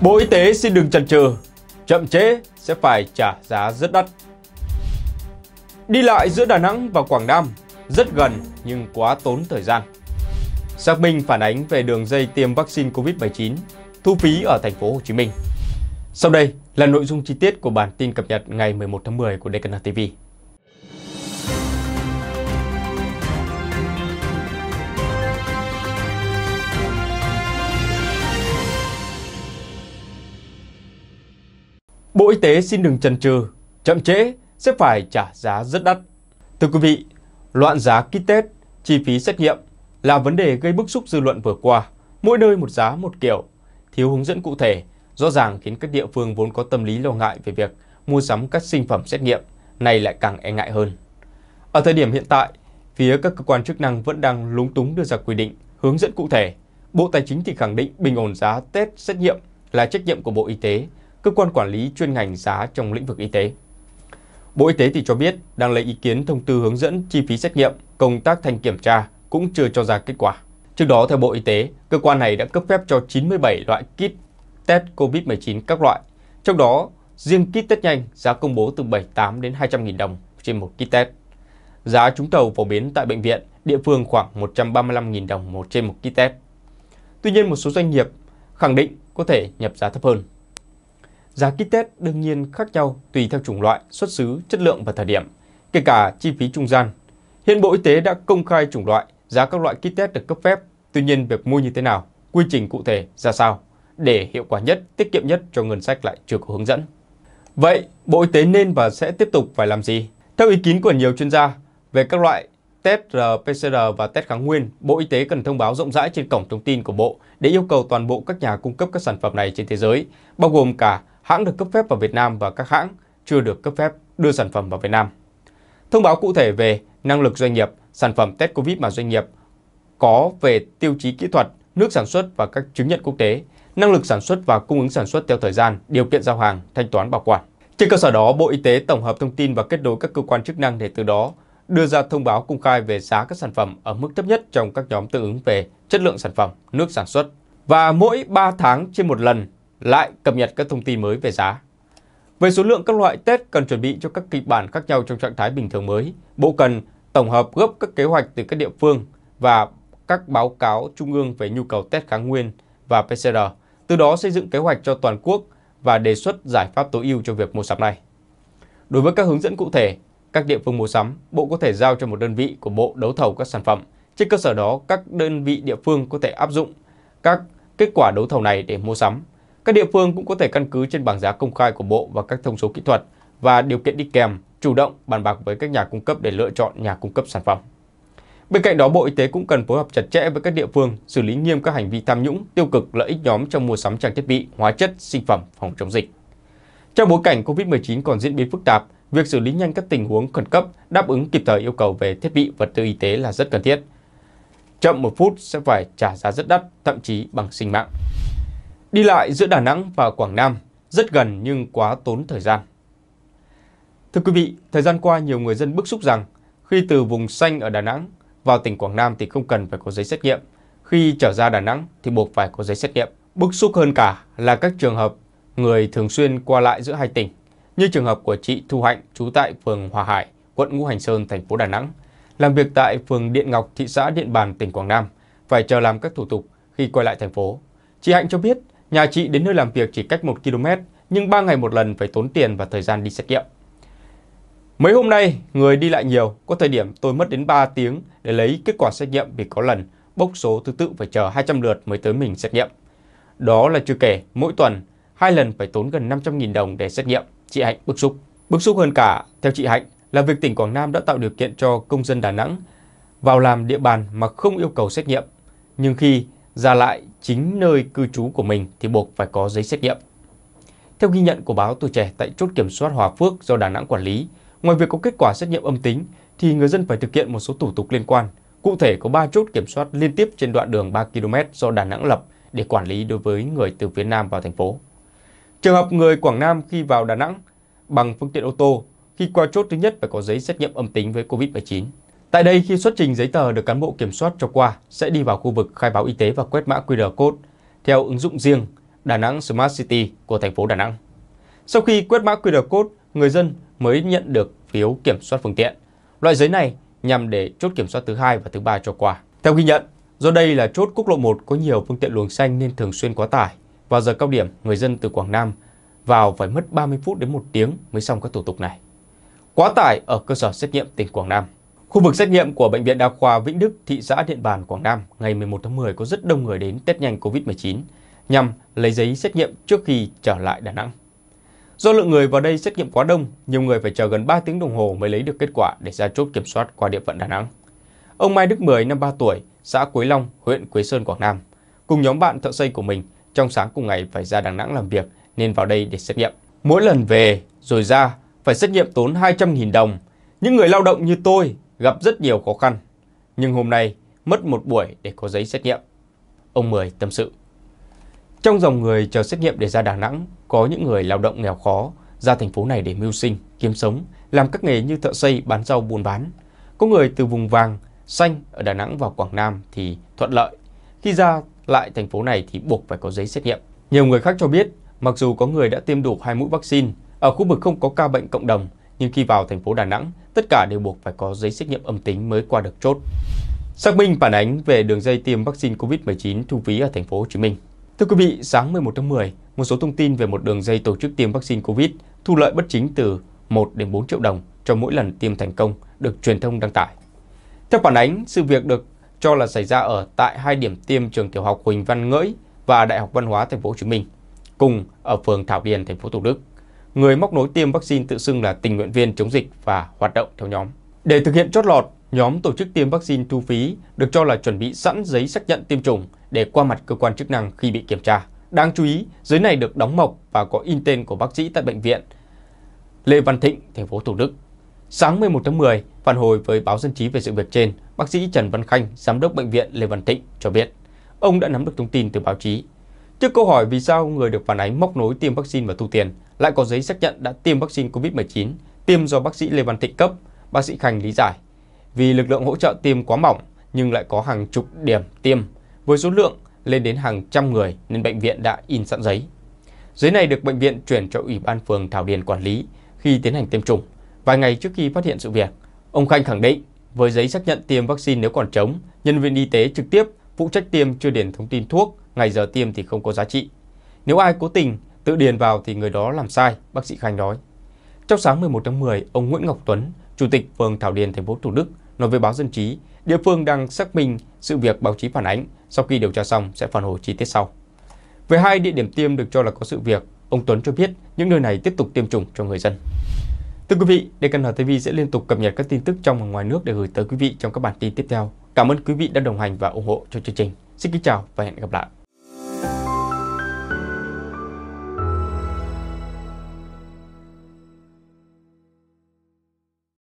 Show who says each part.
Speaker 1: Bộ Y tế xin đừng chần chừ, chậm chế sẽ phải trả giá rất đắt. Đi lại giữa Đà Nẵng và Quảng Nam rất gần nhưng quá tốn thời gian. Xác minh phản ánh về đường dây tiêm vaccine COVID-19 thu phí ở thành phố Hồ Chí Minh. Sau đây là nội dung chi tiết của bản tin cập nhật ngày 11 tháng 10 của Decana TV. Bộ Y tế xin đừng chần chừ, chậm trễ sẽ phải trả giá rất đắt. Thưa quý vị, loạn giá kit Tết, chi phí xét nghiệm là vấn đề gây bức xúc dư luận vừa qua, mỗi nơi một giá một kiểu, thiếu hướng dẫn cụ thể, rõ ràng khiến các địa phương vốn có tâm lý lo ngại về việc mua sắm các sinh phẩm xét nghiệm này lại càng e ngại hơn. Ở thời điểm hiện tại, phía các cơ quan chức năng vẫn đang lúng túng đưa ra quy định, hướng dẫn cụ thể. Bộ Tài chính thì khẳng định bình ổn giá Tết xét nghiệm là trách nhiệm của Bộ Y tế cơ quan quản lý chuyên ngành giá trong lĩnh vực y tế. Bộ Y tế thì cho biết đang lấy ý kiến thông tư hướng dẫn chi phí xét nghiệm, công tác thanh kiểm tra cũng chưa cho ra kết quả. Trước đó, theo Bộ Y tế, cơ quan này đã cấp phép cho 97 loại kit test COVID-19 các loại. Trong đó, riêng kit test nhanh giá công bố từ 78 đến 200 000 đồng trên một kit test. Giá trúng thầu phổ biến tại bệnh viện, địa phương khoảng 135 000 đồng một trên một kit test. Tuy nhiên, một số doanh nghiệp khẳng định có thể nhập giá thấp hơn. Giá kit test đương nhiên khác nhau tùy theo chủng loại, xuất xứ, chất lượng và thời điểm, kể cả chi phí trung gian. Hiện Bộ Y tế đã công khai chủng loại, giá các loại kit test được cấp phép, tuy nhiên việc mua như thế nào, quy trình cụ thể ra sao để hiệu quả nhất, tiết kiệm nhất cho ngân sách lại chưa có hướng dẫn. Vậy, Bộ Y tế nên và sẽ tiếp tục phải làm gì? Theo ý kiến của nhiều chuyên gia về các loại test PCR và test kháng nguyên, Bộ Y tế cần thông báo rộng rãi trên cổng thông tin của Bộ để yêu cầu toàn bộ các nhà cung cấp các sản phẩm này trên thế giới, bao gồm cả hãng được cấp phép vào Việt Nam và các hãng chưa được cấp phép đưa sản phẩm vào Việt Nam. Thông báo cụ thể về năng lực doanh nghiệp, sản phẩm test COVID mà doanh nghiệp có về tiêu chí kỹ thuật, nước sản xuất và các chứng nhận quốc tế, năng lực sản xuất và cung ứng sản xuất theo thời gian, điều kiện giao hàng, thanh toán bảo quản. Trên cơ sở đó, Bộ Y tế tổng hợp thông tin và kết nối các cơ quan chức năng để từ đó đưa ra thông báo công khai về giá các sản phẩm ở mức thấp nhất trong các nhóm tương ứng về chất lượng sản phẩm, nước sản xuất. Và mỗi 3 tháng trên một lần, lại cập nhật các thông tin mới về giá. Về số lượng các loại Tết cần chuẩn bị cho các kịch bản khác nhau trong trạng thái bình thường mới, Bộ cần tổng hợp gấp các kế hoạch từ các địa phương và các báo cáo trung ương về nhu cầu Tết kháng nguyên và PCR, từ đó xây dựng kế hoạch cho toàn quốc và đề xuất giải pháp tối ưu cho việc mua sắm này. Đối với các hướng dẫn cụ thể, các địa phương mua sắm, Bộ có thể giao cho một đơn vị của Bộ đấu thầu các sản phẩm. Trên cơ sở đó, các đơn vị địa phương có thể áp dụng các kết quả đấu thầu này để mua sắm. Các địa phương cũng có thể căn cứ trên bảng giá công khai của Bộ và các thông số kỹ thuật và điều kiện đi kèm, chủ động bàn bạc với các nhà cung cấp để lựa chọn nhà cung cấp sản phẩm. Bên cạnh đó, Bộ Y tế cũng cần phối hợp chặt chẽ với các địa phương, xử lý nghiêm các hành vi tham nhũng, tiêu cực, lợi ích nhóm trong mua sắm trang thiết bị, hóa chất, sinh phẩm phòng chống dịch. Trong bối cảnh COVID-19 còn diễn biến phức tạp, việc xử lý nhanh các tình huống khẩn cấp, đáp ứng kịp thời yêu cầu về thiết bị vật tư y tế là rất cần thiết. Chậm một phút sẽ phải trả giá rất đắt, thậm chí bằng sinh mạng. Đi lại giữa Đà Nẵng và Quảng Nam rất gần nhưng quá tốn thời gian. Thưa quý vị, thời gian qua nhiều người dân bức xúc rằng khi từ vùng xanh ở Đà Nẵng vào tỉnh Quảng Nam thì không cần phải có giấy xét nghiệm. Khi trở ra Đà Nẵng thì buộc phải có giấy xét nghiệm. Bức xúc hơn cả là các trường hợp người thường xuyên qua lại giữa hai tỉnh, như trường hợp của chị Thu Hạnh trú tại phường Hòa Hải, quận Ngũ Hành Sơn, thành phố Đà Nẵng, làm việc tại phường Điện Ngọc, thị xã Điện Bàn, tỉnh Quảng Nam, phải chờ làm các thủ tục khi quay lại thành phố. Chị Hạnh cho biết Nhà chị đến nơi làm việc chỉ cách 1 km, nhưng 3 ngày một lần phải tốn tiền và thời gian đi xét nghiệm. Mấy hôm nay, người đi lại nhiều, có thời điểm tôi mất đến 3 tiếng để lấy kết quả xét nghiệm vì có lần bốc số thứ tự phải chờ 200 lượt mới tới mình xét nghiệm. Đó là chưa kể, mỗi tuần, hai lần phải tốn gần 500.000 đồng để xét nghiệm, chị Hạnh bức xúc. Bức xúc hơn cả, theo chị Hạnh, là việc tỉnh Quảng Nam đã tạo điều kiện cho công dân Đà Nẵng vào làm địa bàn mà không yêu cầu xét nghiệm. Nhưng khi ra lại chính nơi cư trú của mình thì buộc phải có giấy xét nghiệm. Theo ghi nhận của báo Tuổi Trẻ tại chốt kiểm soát Hòa Phước do Đà Nẵng quản lý, ngoài việc có kết quả xét nghiệm âm tính thì người dân phải thực hiện một số thủ tục liên quan. Cụ thể có 3 chốt kiểm soát liên tiếp trên đoạn đường 3 km do Đà Nẵng lập để quản lý đối với người từ phía Nam vào thành phố. Trường hợp người Quảng Nam khi vào Đà Nẵng bằng phương tiện ô tô, khi qua chốt thứ nhất phải có giấy xét nghiệm âm tính với COVID-19. Tại đây, khi xuất trình giấy tờ được cán bộ kiểm soát cho qua, sẽ đi vào khu vực khai báo y tế và quét mã QR code theo ứng dụng riêng Đà Nẵng Smart City của thành phố Đà Nẵng. Sau khi quét mã QR code, người dân mới nhận được phiếu kiểm soát phương tiện. Loại giấy này nhằm để chốt kiểm soát thứ hai và thứ ba cho qua. Theo ghi nhận, do đây là chốt quốc lộ 1 có nhiều phương tiện luồng xanh nên thường xuyên quá tải. và giờ cao điểm, người dân từ Quảng Nam vào phải mất 30 phút đến 1 tiếng mới xong các thủ tục này. Quá tải ở cơ sở xét nghiệm tỉnh Quảng Nam. Khu vực xét nghiệm của Bệnh viện Đa khoa Vĩnh Đức, thị xã Điện Bàn, Quảng Nam ngày 11 tháng 10 có rất đông người đến test nhanh COVID-19 nhằm lấy giấy xét nghiệm trước khi trở lại Đà Nẵng. Do lượng người vào đây xét nghiệm quá đông, nhiều người phải chờ gần 3 tiếng đồng hồ mới lấy được kết quả để ra chốt kiểm soát qua địa phận Đà Nẵng. Ông Mai Đức Mười, năm 3 tuổi, xã Quế Long, huyện Quế Sơn, Quảng Nam, cùng nhóm bạn thợ xây của mình trong sáng cùng ngày phải ra Đà Nẵng làm việc nên vào đây để xét nghiệm. Mỗi lần về rồi ra phải xét nghiệm tốn 200.000 đồng. Những người lao động như tôi gặp rất nhiều khó khăn, nhưng hôm nay mất một buổi để có giấy xét nghiệm. Ông Mười tâm sự. Trong dòng người chờ xét nghiệm để ra Đà Nẵng, có những người lao động nghèo khó ra thành phố này để mưu sinh, kiếm sống, làm các nghề như thợ xây, bán rau, buôn bán. Có người từ vùng vàng, xanh ở Đà Nẵng vào Quảng Nam thì thuận lợi. Khi ra lại thành phố này thì buộc phải có giấy xét nghiệm. Nhiều người khác cho biết, mặc dù có người đã tiêm đủ hai mũi vaccine, ở khu vực không có ca bệnh cộng đồng, nhưng khi vào thành phố Đà Nẵng tất cả đều buộc phải có giấy xét nghiệm âm tính mới qua được chốt. Xác minh phản ánh về đường dây tiêm vaccine COVID-19 thu phí ở thành phố Hồ Chí Minh. Thưa quý vị, sáng 11 tháng 10, một số thông tin về một đường dây tổ chức tiêm vaccine COVID thu lợi bất chính từ 1 đến 4 triệu đồng cho mỗi lần tiêm thành công được truyền thông đăng tải. Theo phản ánh, sự việc được cho là xảy ra ở tại hai điểm tiêm trường tiểu học Huỳnh Văn Ngỡi và Đại học Văn hóa Thành phố Hồ Chí Minh, cùng ở phường Thảo Điền, thành phố Thủ Đức người móc nối tiêm vaccine tự xưng là tình nguyện viên chống dịch và hoạt động theo nhóm. Để thực hiện chót lọt, nhóm tổ chức tiêm vaccine thu phí được cho là chuẩn bị sẵn giấy xác nhận tiêm chủng để qua mặt cơ quan chức năng khi bị kiểm tra. Đáng chú ý, giấy này được đóng mộc và có in tên của bác sĩ tại bệnh viện Lê Văn Thịnh, thành phố Thủ Đức. Sáng 11 tháng 10, phản hồi với báo dân trí về sự việc trên, bác sĩ Trần Văn Khanh, giám đốc bệnh viện Lê Văn Thịnh cho biết, ông đã nắm được thông tin từ báo chí Trước câu hỏi vì sao người được phản ánh móc nối tiêm vaccine và thu tiền lại có giấy xác nhận đã tiêm vaccine COVID-19, tiêm do bác sĩ Lê Văn Thịnh cấp, bác sĩ Khanh lý giải. Vì lực lượng hỗ trợ tiêm quá mỏng nhưng lại có hàng chục điểm tiêm với số lượng lên đến hàng trăm người nên bệnh viện đã in sẵn giấy. Giấy này được bệnh viện chuyển cho Ủy ban phường Thảo Điền quản lý khi tiến hành tiêm chủng. Vài ngày trước khi phát hiện sự việc, ông Khanh khẳng định với giấy xác nhận tiêm vaccine nếu còn trống, nhân viên y tế trực tiếp phụ trách tiêm chưa điền thông tin thuốc, ngày giờ tiêm thì không có giá trị. Nếu ai cố tình tự điền vào thì người đó làm sai, bác sĩ Khanh nói. Trong sáng 11 tháng 10, ông Nguyễn Ngọc Tuấn, Chủ tịch phường Thảo Điền, thành phố Thủ Đức, nói với báo Dân Chí, địa phương đang xác minh sự việc báo chí phản ánh, sau khi điều tra xong sẽ phản hồi chi tiết sau. Về hai địa điểm tiêm được cho là có sự việc, ông Tuấn cho biết những nơi này tiếp tục tiêm chủng cho người dân. Thưa quý vị, DKN TV sẽ liên tục cập nhật các tin tức trong và ngoài nước để gửi tới quý vị trong các bản tin tiếp theo. Cảm ơn quý vị đã đồng hành và ủng hộ cho chương trình. Xin kính chào và hẹn gặp lại.